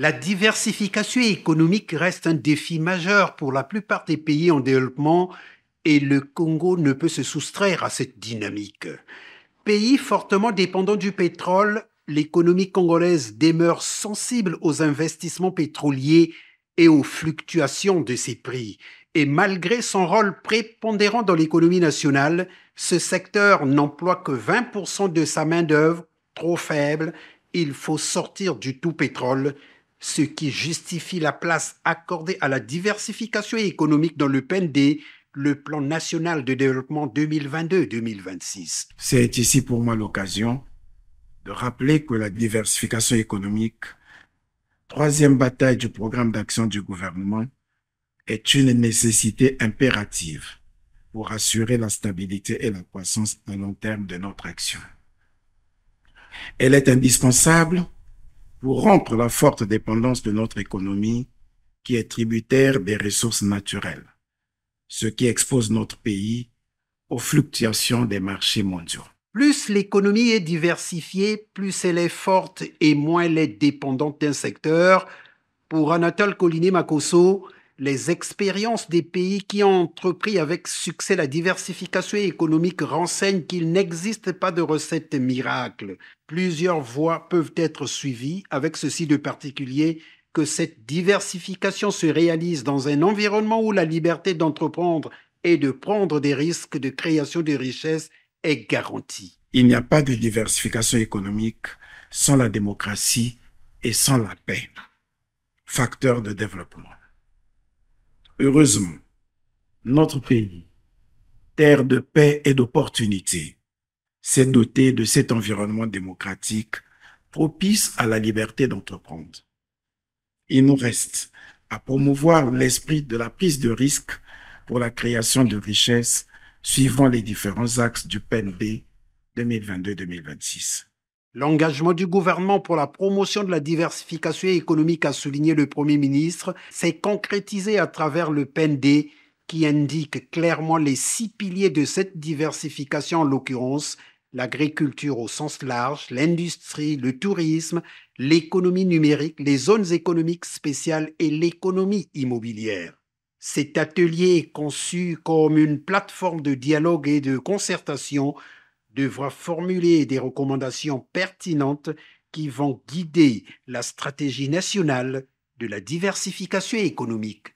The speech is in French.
La diversification économique reste un défi majeur pour la plupart des pays en développement et le Congo ne peut se soustraire à cette dynamique. Pays fortement dépendant du pétrole, l'économie congolaise demeure sensible aux investissements pétroliers et aux fluctuations de ses prix. Et malgré son rôle prépondérant dans l'économie nationale, ce secteur n'emploie que 20% de sa main-d'œuvre, trop faible. Il faut sortir du tout pétrole ce qui justifie la place accordée à la diversification économique dans le PND, le plan national de développement 2022-2026. C'est ici pour moi l'occasion de rappeler que la diversification économique, troisième bataille du programme d'action du gouvernement, est une nécessité impérative pour assurer la stabilité et la croissance à long terme de notre action. Elle est indispensable pour rompre la forte dépendance de notre économie qui est tributaire des ressources naturelles, ce qui expose notre pays aux fluctuations des marchés mondiaux. Plus l'économie est diversifiée, plus elle est forte et moins elle est dépendante d'un secteur. Pour Anatole collinet macosso les expériences des pays qui ont entrepris avec succès la diversification économique renseignent qu'il n'existe pas de recette miracle. Plusieurs voies peuvent être suivies, avec ceci de particulier que cette diversification se réalise dans un environnement où la liberté d'entreprendre et de prendre des risques de création de richesses est garantie. Il n'y a pas de diversification économique sans la démocratie et sans la paix, facteur de développement. Heureusement, notre pays, terre de paix et d'opportunités, s'est doté de cet environnement démocratique propice à la liberté d'entreprendre. Il nous reste à promouvoir l'esprit de la prise de risque pour la création de richesses suivant les différents axes du PNB 2022-2026. L'engagement du gouvernement pour la promotion de la diversification économique, a souligné le Premier ministre, s'est concrétisé à travers le PND qui indique clairement les six piliers de cette diversification, en l'occurrence l'agriculture au sens large, l'industrie, le tourisme, l'économie numérique, les zones économiques spéciales et l'économie immobilière. Cet atelier est conçu comme une plateforme de dialogue et de concertation devra formuler des recommandations pertinentes qui vont guider la stratégie nationale de la diversification économique.